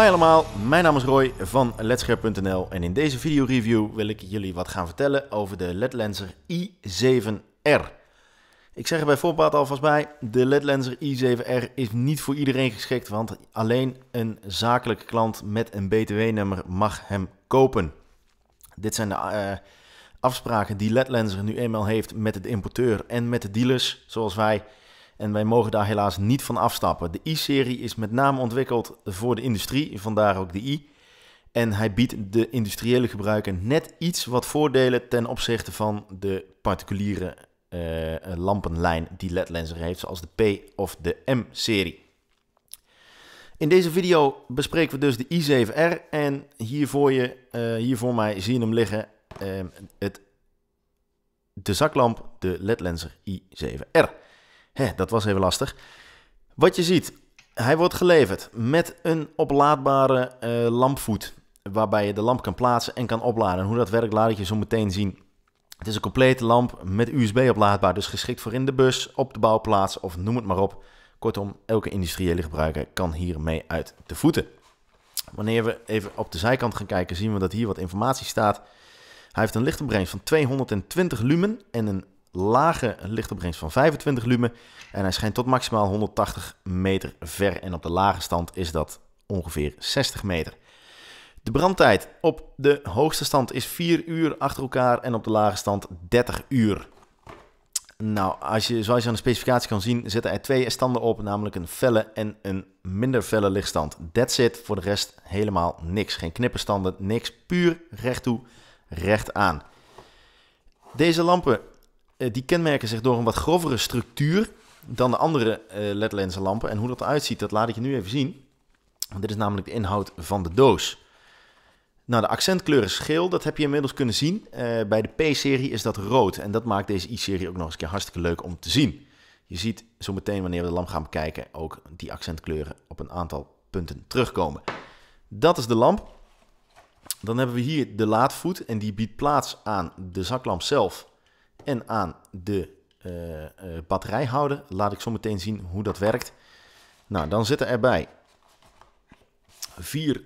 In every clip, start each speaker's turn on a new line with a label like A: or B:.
A: Hallo allemaal, mijn naam is Roy van LEDscherp.nl en in deze video review wil ik jullie wat gaan vertellen over de LED i7R. Ik zeg er bij voorbaat alvast bij, de LED i7R is niet voor iedereen geschikt, want alleen een zakelijke klant met een BTW-nummer mag hem kopen. Dit zijn de eh, afspraken die LED nu eenmaal heeft met de importeur en met de dealers, zoals wij. En wij mogen daar helaas niet van afstappen. De i-serie is met name ontwikkeld voor de industrie, vandaar ook de i. En hij biedt de industriële gebruiker net iets wat voordelen ten opzichte van de particuliere eh, lampenlijn die Ledlenser heeft, zoals de P of de M-serie. In deze video bespreken we dus de i7R en hier voor, je, eh, hier voor mij zie je hem liggen, eh, het, de zaklamp, de led i i7R. Hè, dat was even lastig. Wat je ziet, hij wordt geleverd met een oplaadbare eh, lampvoet. Waarbij je de lamp kan plaatsen en kan opladen. En hoe dat werkt laat ik je zo meteen zien. Het is een complete lamp met USB oplaadbaar. Dus geschikt voor in de bus, op de bouwplaats of noem het maar op. Kortom, elke industriële gebruiker kan hiermee uit de voeten. Wanneer we even op de zijkant gaan kijken, zien we dat hier wat informatie staat. Hij heeft een lichtopbrengst van 220 lumen en een lage lichtopbrengst van 25 lumen. En hij schijnt tot maximaal 180 meter ver. En op de lage stand is dat ongeveer 60 meter. De brandtijd op de hoogste stand is 4 uur achter elkaar en op de lage stand 30 uur. Nou, als je, zoals je aan de specificatie kan zien, zetten er twee standen op, namelijk een felle en een minder felle lichtstand. That's it, voor de rest helemaal niks. Geen knipperstanden, niks, puur recht toe, recht aan. Deze lampen eh, die kenmerken zich door een wat grovere structuur dan de andere eh, led-lensen lampen. En hoe dat eruit ziet, dat laat ik je nu even zien. Want dit is namelijk de inhoud van de doos. Nou, de accentkleur is geel, dat heb je inmiddels kunnen zien. Eh, bij de P-serie is dat rood en dat maakt deze I-serie ook nog eens een keer hartstikke leuk om te zien. Je ziet zo meteen wanneer we de lamp gaan bekijken ook die accentkleuren op een aantal punten terugkomen. Dat is de lamp. Dan hebben we hier de laadvoet en die biedt plaats aan de zaklamp zelf en aan de uh, batterijhouder. Laat ik zo meteen zien hoe dat werkt. Nou, dan zitten erbij vier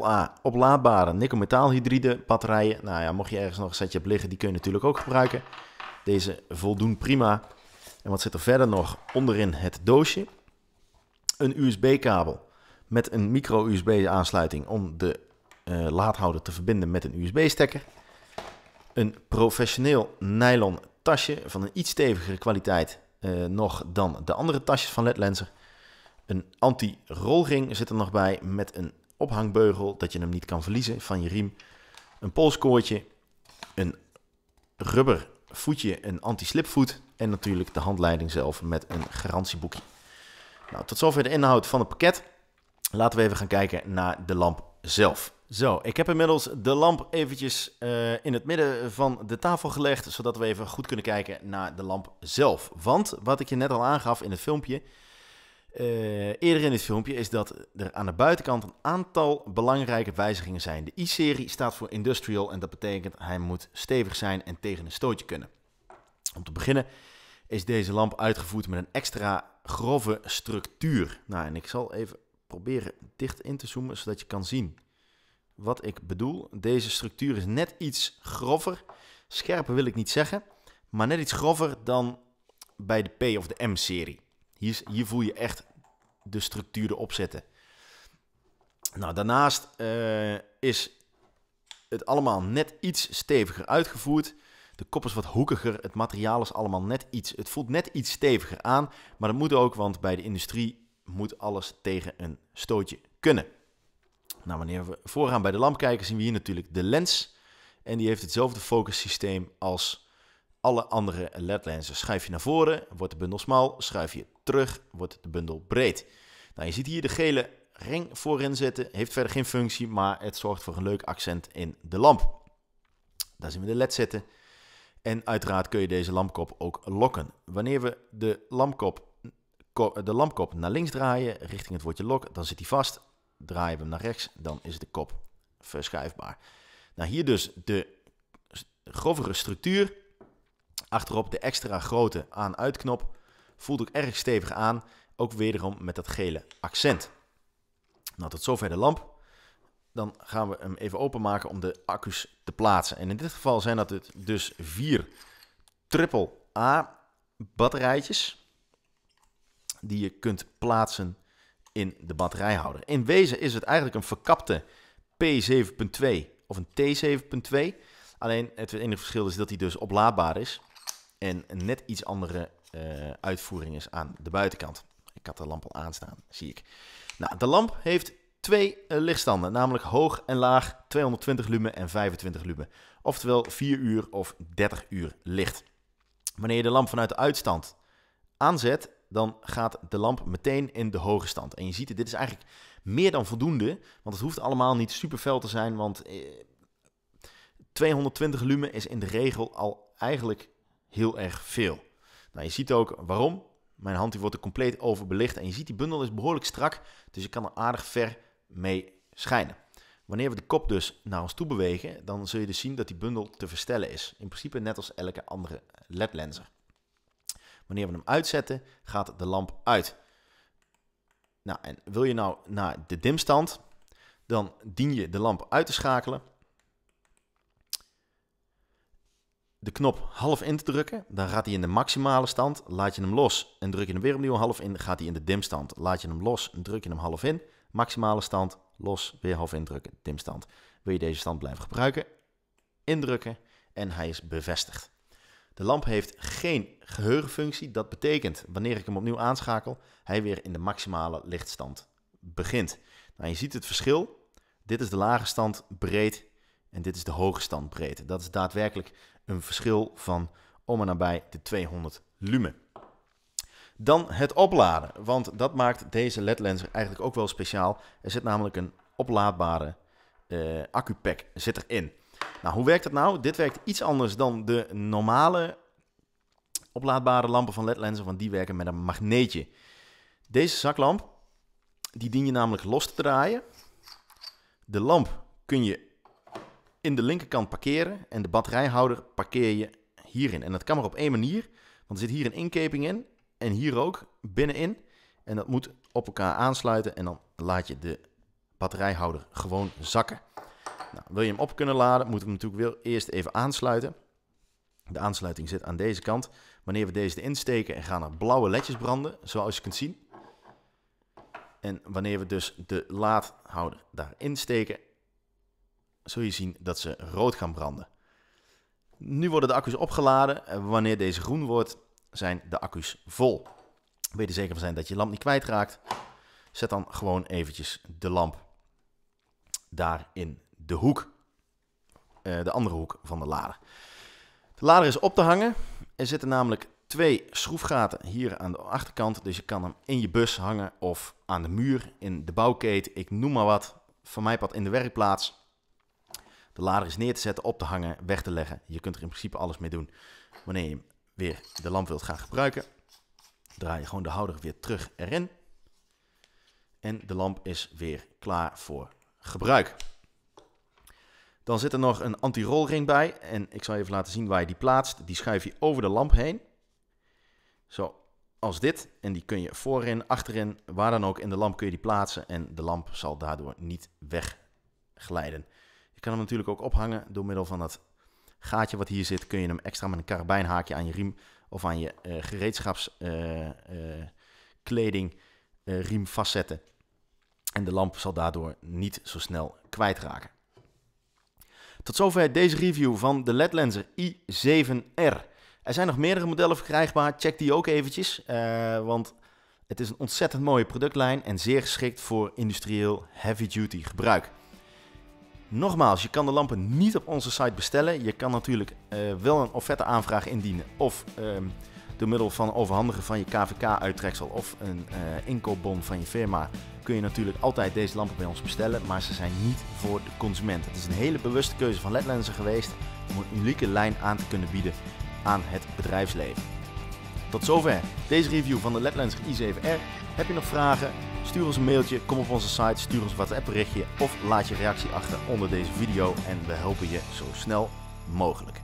A: AAA oplaadbare nikkelmetaalhydride batterijen. Nou ja, mocht je ergens nog een setje hebben liggen, die kun je natuurlijk ook gebruiken. Deze voldoen prima. En wat zit er verder nog? Onderin het doosje. Een USB-kabel met een micro-USB-aansluiting om de uh, laadhouder te verbinden met een USB-stekker. Een professioneel nylon tasje van een iets stevigere kwaliteit eh, nog dan de andere tasjes van Lenser. Een anti-rolring zit er nog bij met een ophangbeugel dat je hem niet kan verliezen van je riem. Een polskoortje, een rubber voetje, een anti-slipvoet en natuurlijk de handleiding zelf met een garantieboekje. Nou, tot zover de inhoud van het pakket. Laten we even gaan kijken naar de lamp zelf. Zo, ik heb inmiddels de lamp eventjes eh, in het midden van de tafel gelegd, zodat we even goed kunnen kijken naar de lamp zelf. Want wat ik je net al aangaf in het filmpje, eh, eerder in dit filmpje, is dat er aan de buitenkant een aantal belangrijke wijzigingen zijn. De I-serie staat voor industrial en dat betekent hij moet stevig zijn en tegen een stootje kunnen. Om te beginnen is deze lamp uitgevoerd met een extra grove structuur. Nou, en ik zal even proberen dicht in te zoomen, zodat je kan zien wat ik bedoel. Deze structuur is net iets grover. Scherper wil ik niet zeggen, maar net iets grover dan bij de P of de M-serie. Hier, hier, voel je echt de structuur erop zetten. Nou, daarnaast eh, is het allemaal net iets steviger uitgevoerd. De kop is wat hoekiger, het materiaal is allemaal net iets. Het voelt net iets steviger aan, maar dat moet ook, want bij de industrie moet alles tegen een stootje kunnen. Nou, wanneer we vooraan bij de lamp kijken, zien we hier natuurlijk de lens. En die heeft hetzelfde systeem als alle andere LED-lenzen. Schuif je naar voren, wordt de bundel smal. Schuif je terug, wordt de bundel breed. Nou, je ziet hier de gele ring voorin zitten. Heeft verder geen functie, maar het zorgt voor een leuk accent in de lamp. Daar zien we de LED zitten. En uiteraard kun je deze lampkop ook lokken. Wanneer we de lampkop, de lampkop naar links draaien, richting het woordje lok, dan zit hij vast draaien we hem naar rechts, dan is de kop verschuifbaar. Nou, hier dus de grovere structuur. Achterop de extra grote aan-uitknop. Voelt ook erg stevig aan. Ook wederom met dat gele accent. Nou, tot zover de lamp. Dan gaan we hem even openmaken om de accu's te plaatsen. En in dit geval zijn dat het dus vier triple A batterijtjes. Die je kunt plaatsen in de batterijhouder. In wezen is het eigenlijk een verkapte P7.2 of een T7.2. Alleen het enige verschil is dat hij dus oplaadbaar is en een net iets andere eh, uitvoering is aan de buitenkant. Ik had de lamp al aanstaan, zie ik. Nou, de lamp heeft twee eh, lichtstanden, namelijk hoog en laag, 220 lumen en 25 lumen. Oftewel 4 uur of 30 uur licht. Wanneer je de lamp vanuit de uitstand aanzet, dan gaat de lamp meteen in de hoge stand. En je ziet het, dit is eigenlijk meer dan voldoende, want het hoeft allemaal niet super fel te zijn, want 220 eh, lumen is in de regel al eigenlijk heel erg veel. Nou, je ziet ook waarom. Mijn hand die wordt er compleet overbelicht. en je ziet die bundel is behoorlijk strak, dus je kan er aardig ver mee schijnen. Wanneer we de kop dus naar ons toe bewegen, dan zul je dus zien dat die bundel te verstellen is. In principe net als elke andere LED lenser. Wanneer we hem uitzetten, gaat de lamp uit. Nou, en wil je nou naar de dimstand, dan dien je de lamp uit te schakelen. De knop half in te drukken, dan gaat hij in de maximale stand. Laat je hem los en druk je hem weer opnieuw half in, gaat hij in de dimstand. Laat je hem los en druk je hem half in. Maximale stand, los, weer half indrukken, dimstand. Wil je deze stand blijven gebruiken? Indrukken en hij is bevestigd. De lamp heeft geen geheugenfunctie. Dat betekent, wanneer ik hem opnieuw aanschakel, hij weer in de maximale lichtstand begint. Nou, je ziet het verschil. Dit is de lage stand breed en dit is de hoge stand breed. Dat is daadwerkelijk een verschil van om en nabij de 200 lumen. Dan het opladen, want dat maakt deze LED lenser eigenlijk ook wel speciaal. Er zit namelijk een oplaadbare uh, eh, accupack zit erin. Nou, hoe werkt dat nou? Dit werkt iets anders dan de normale oplaadbare lampen van LED-lenzen, want die werken met een magneetje. Deze zaklamp, die dien je namelijk los te draaien. De lamp kun je in de linkerkant parkeren en de batterijhouder parkeer je hierin. En dat kan maar op één manier, want er zit hier een inkeping in en hier ook binnenin. En dat moet op elkaar aansluiten en dan laat je de batterijhouder gewoon zakken. Nou, wil je hem op kunnen laden, moeten we hem natuurlijk eerst even aansluiten. De aansluiting zit aan deze kant. Wanneer we deze erin steken en gaan er blauwe ledjes branden, zoals je kunt zien. En wanneer we dus de laadhouder daarin steken, zul je zien dat ze rood gaan branden. Nu worden de accu's opgeladen. Wanneer deze groen wordt, zijn de accu's vol. Weet er zeker van zijn dat je lamp niet kwijtraakt. Zet dan gewoon eventjes de lamp daarin de hoek. Eh, de andere hoek van de lader. De lader is op te hangen. Er zitten namelijk twee schroefgaten hier aan de achterkant. Dus je kan hem in je bus hangen of aan de muur, in de bouwkeet. Ik noem maar wat. Van mij pad in de werkplaats. De lader is neer te zetten, op te hangen, weg te leggen. Je kunt er in principe alles mee doen. Wanneer je weer de lamp wilt gaan gebruiken, draai je gewoon de houder weer terug erin. En de lamp is weer klaar voor gebruik. Dan zit er nog een anti-rolring bij. En ik zal even laten zien waar je die plaatst. Die schuif je over de lamp heen. Zo, als dit. En die kun je voorin, achterin, waar dan ook in de lamp kun je die plaatsen. En de lamp zal daardoor niet wegglijden. Je kan hem natuurlijk ook ophangen door middel van dat gaatje wat hier zit. Kun je hem extra met een karabijnhaakje aan je riem of aan je uh, gereedschapskleding eh, eh, riem vastzetten. En de lamp zal daardoor niet zo snel kwijtraken. Tot zover deze review van de LED Lenser i7R. Er zijn nog meerdere modellen verkrijgbaar, check die ook eventjes, eh, want het is een ontzettend mooie productlijn en zeer geschikt voor industrieel heavy-duty gebruik. Nogmaals, je kan de lampen niet op onze site bestellen. Je kan natuurlijk eh, wel een offerte aanvraag indienen of... Ehm, door middel van overhandigen van je KVK-uittreksel of een uh, inkoopbon van je firma kun je natuurlijk altijd deze lampen bij ons bestellen, maar ze zijn niet voor de consument. Het is een hele bewuste keuze van Ledlenser geweest om een unieke lijn aan te kunnen bieden aan het bedrijfsleven. Tot zover deze review van de Ledlenser i7R. Heb je nog vragen? Stuur ons een mailtje, kom op onze site, stuur ons een WhatsApp berichtje of laat je reactie achter onder deze video en we helpen je zo snel mogelijk.